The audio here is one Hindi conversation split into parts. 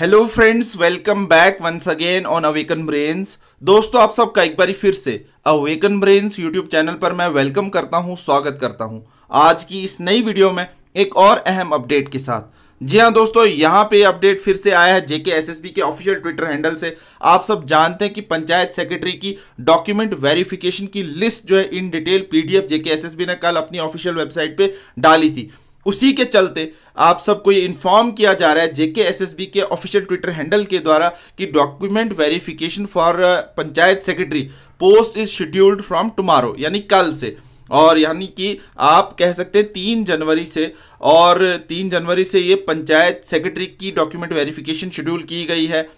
hello friends welcome back once again on Awaken Brains दोस्तों आप सबका एक बार फिर से अवेकन ब्रेन्स यूट्यूब चैनल पर मैं वेलकम करता हूं स्वागत करता हूं आज की इस नई वीडियो में एक और अहम अपडेट के साथ जी हाँ दोस्तों यहाँ पे अपडेट फिर से आया है जेके एसएसबी के ऑफिशियल ट्विटर हैंडल से आप सब जानते हैं कि पंचायत सेक्रेटरी की डॉक्यूमेंट वेरिफिकेशन की लिस्ट जो है in detail PDF JK SSB ने कल अपनी ऑफिशियल वेबसाइट पे डाली थी उसी के चलते आप सबको ये इन्फॉर्म किया जा रहा है जेके एसएसबी के ऑफिशियल ट्विटर हैंडल के द्वारा कि document verification for panchayat secretary post is scheduled from tomorrow यानी कल से और यानी कि आप कह सकते हैं तीन जनवरी से और तीन जनवरी से ये पंचायत सेक्रेटरी की डॉक्यूमेंट वेरिफिकेशन शेड्यूल की गई है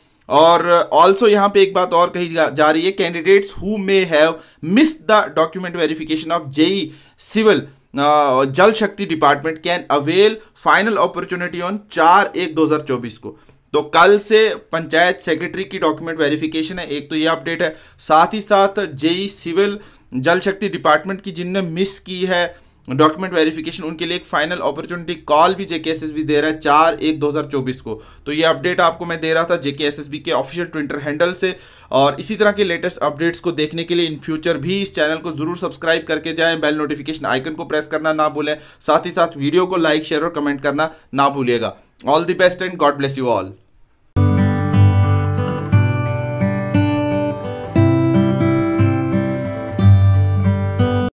और ऑल्सो यहाँ पे एक बात और कही जा रही है candidates who may have miss the document verification of JE civil Jal Shakti department can avail final opportunity on चार एक दो हजार चौबीस को तो कल से पंचायत सेक्रेटरी की डॉक्यूमेंट वेरिफिकेशन है एक तो ये अपडेट है साथ ही साथ JEE civil Jal Shakti department की जिनने मिस की है डॉक्यूमेंट वेरिफिकेशन उनके लिए एक फाइनल अपॉर्चुनिटी कॉल भी जेके जेकेएसएसबी दे रहा है चार एक दो हजार चौबीस को तो ये अपडेट आपको मैं दे रहा था जेकेएसएसबी के ऑफिशियल ट्विटर हैंडल से और इसी तरह के लेटेस्ट अपडेट्स को देखने के लिए इन फ्यूचर भी इस चैनल को जरूर सब्सक्राइब करके जाएं बेल नोटिफिकेशन आइकन को प्रेस करना ना भूलें साथ ही साथ वीडियो को लाइक शेयर और कमेंट करना ना भूलिएगा all the best and God bless you all